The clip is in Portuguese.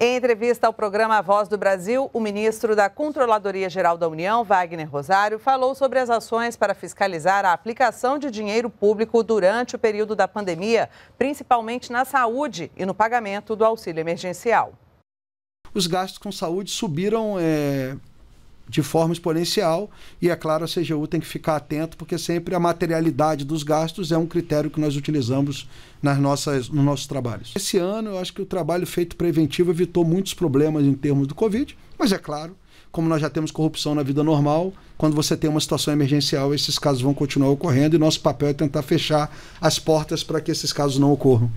Em entrevista ao programa Voz do Brasil, o ministro da Controladoria Geral da União, Wagner Rosário, falou sobre as ações para fiscalizar a aplicação de dinheiro público durante o período da pandemia, principalmente na saúde e no pagamento do auxílio emergencial os gastos com saúde subiram é, de forma exponencial. E é claro, a CGU tem que ficar atento, porque sempre a materialidade dos gastos é um critério que nós utilizamos nas nossas, nos nossos trabalhos. Esse ano, eu acho que o trabalho feito preventivo evitou muitos problemas em termos do Covid, mas é claro, como nós já temos corrupção na vida normal, quando você tem uma situação emergencial, esses casos vão continuar ocorrendo e nosso papel é tentar fechar as portas para que esses casos não ocorram.